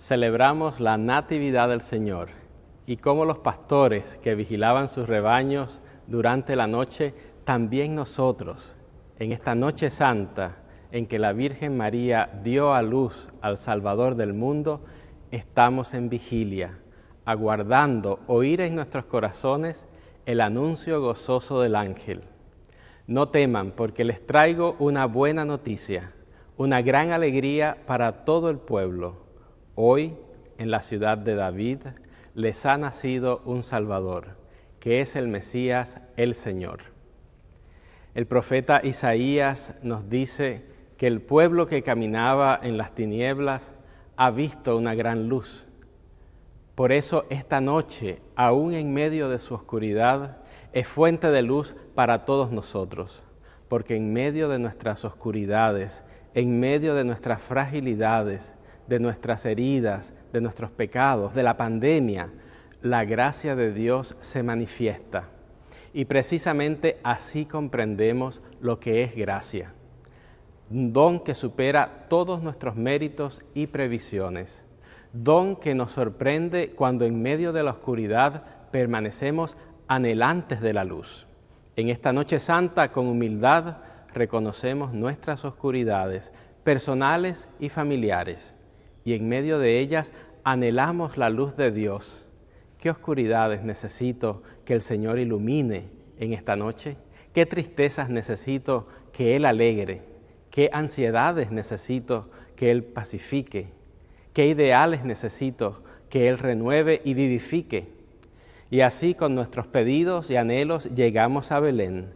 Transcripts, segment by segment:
celebramos la Natividad del Señor y como los pastores que vigilaban sus rebaños durante la noche, también nosotros, en esta noche santa en que la Virgen María dio a luz al Salvador del mundo, estamos en vigilia, aguardando oír en nuestros corazones el anuncio gozoso del ángel. No teman, porque les traigo una buena noticia, una gran alegría para todo el pueblo Hoy, en la ciudad de David, les ha nacido un Salvador, que es el Mesías, el Señor. El profeta Isaías nos dice que el pueblo que caminaba en las tinieblas ha visto una gran luz. Por eso esta noche, aún en medio de su oscuridad, es fuente de luz para todos nosotros, porque en medio de nuestras oscuridades, en medio de nuestras fragilidades, de nuestras heridas, de nuestros pecados, de la pandemia, la gracia de Dios se manifiesta. Y precisamente así comprendemos lo que es gracia, un don que supera todos nuestros méritos y previsiones, don que nos sorprende cuando en medio de la oscuridad permanecemos anhelantes de la luz. En esta noche santa, con humildad, reconocemos nuestras oscuridades personales y familiares y en medio de ellas anhelamos la luz de Dios, ¿qué oscuridades necesito que el Señor ilumine en esta noche? ¿Qué tristezas necesito que Él alegre? ¿Qué ansiedades necesito que Él pacifique? ¿Qué ideales necesito que Él renueve y vivifique? Y así con nuestros pedidos y anhelos llegamos a Belén,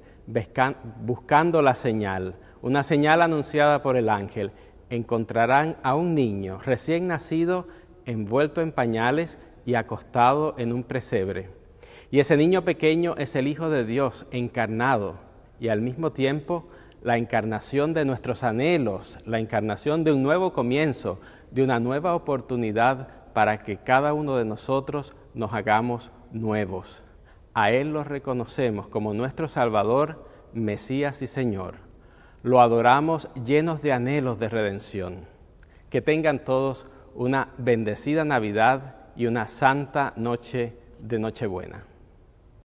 buscando la señal, una señal anunciada por el ángel, encontrarán a un niño recién nacido envuelto en pañales y acostado en un presebre. Y ese niño pequeño es el Hijo de Dios encarnado y al mismo tiempo la encarnación de nuestros anhelos, la encarnación de un nuevo comienzo, de una nueva oportunidad para que cada uno de nosotros nos hagamos nuevos. A Él los reconocemos como nuestro Salvador, Mesías y Señor lo adoramos llenos de anhelos de redención. Que tengan todos una bendecida Navidad y una santa noche de Nochebuena.